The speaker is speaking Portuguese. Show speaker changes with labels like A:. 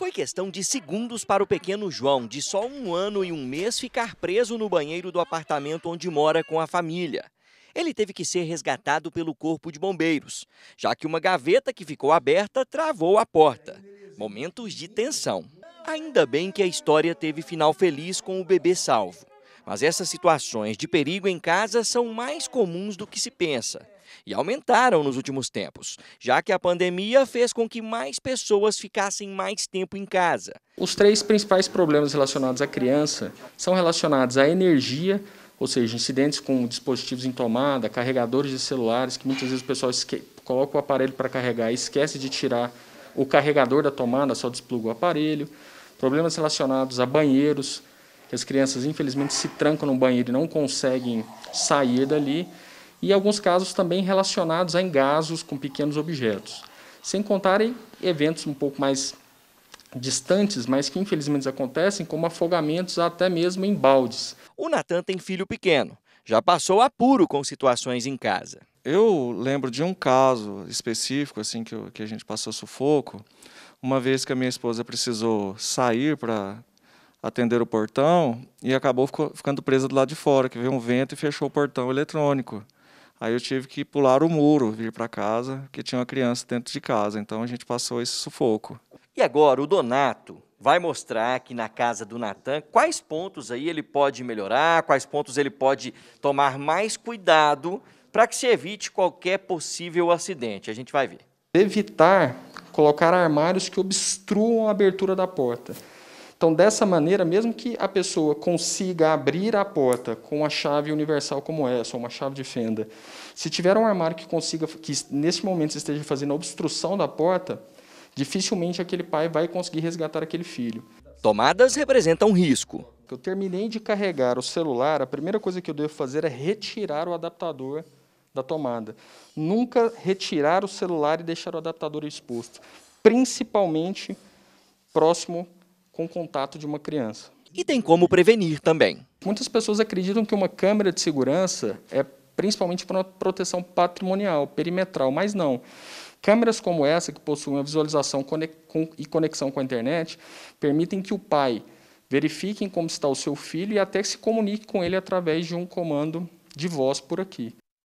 A: Foi questão de segundos para o pequeno João, de só um ano e um mês, ficar preso no banheiro do apartamento onde mora com a família. Ele teve que ser resgatado pelo corpo de bombeiros, já que uma gaveta que ficou aberta travou a porta. Momentos de tensão. Ainda bem que a história teve final feliz com o bebê salvo. Mas essas situações de perigo em casa são mais comuns do que se pensa e aumentaram nos últimos tempos, já que a pandemia fez com que mais pessoas ficassem mais tempo em casa.
B: Os três principais problemas relacionados à criança são relacionados à energia, ou seja, incidentes com dispositivos em tomada, carregadores de celulares, que muitas vezes o pessoal coloca o aparelho para carregar e esquece de tirar o carregador da tomada, só despluga o aparelho. Problemas relacionados a banheiros, que as crianças infelizmente se trancam no banheiro e não conseguem sair dali e alguns casos também relacionados a engasos com pequenos objetos. Sem contarem eventos um pouco mais distantes, mas que infelizmente acontecem, como afogamentos até mesmo em baldes. O Natan
A: tem filho pequeno, já passou apuro com situações em
C: casa. Eu lembro de um caso específico assim que, eu, que a gente passou sufoco, uma vez que a minha esposa precisou sair para atender o portão e acabou ficou, ficando presa do lado de fora, que veio um vento e fechou o portão eletrônico. Aí eu tive que pular o muro, vir para casa, porque tinha uma criança dentro de casa. Então a gente passou esse sufoco.
A: E agora o Donato vai mostrar aqui na casa do Natan quais pontos aí ele pode melhorar, quais pontos ele pode tomar mais cuidado para que se evite qualquer possível acidente. A gente vai ver.
B: Evitar colocar armários que obstruam a abertura da porta. Então, dessa maneira, mesmo que a pessoa consiga abrir a porta com a chave universal como essa, ou uma chave de fenda, se tiver um armário que consiga, que nesse momento esteja fazendo a obstrução da porta, dificilmente aquele pai vai conseguir resgatar aquele filho. Tomadas representam risco. Eu terminei de carregar o celular, a primeira coisa que eu devo fazer é retirar o adaptador da tomada. Nunca retirar o celular e deixar o adaptador exposto, principalmente próximo com o contato de uma criança. E tem como prevenir também. Muitas pessoas acreditam que uma câmera de segurança é principalmente para uma proteção patrimonial, perimetral, mas não. Câmeras como essa, que possuem a visualização e conexão com a internet, permitem que o pai verifique como está o seu filho e até se comunique com ele através de um comando de voz por aqui.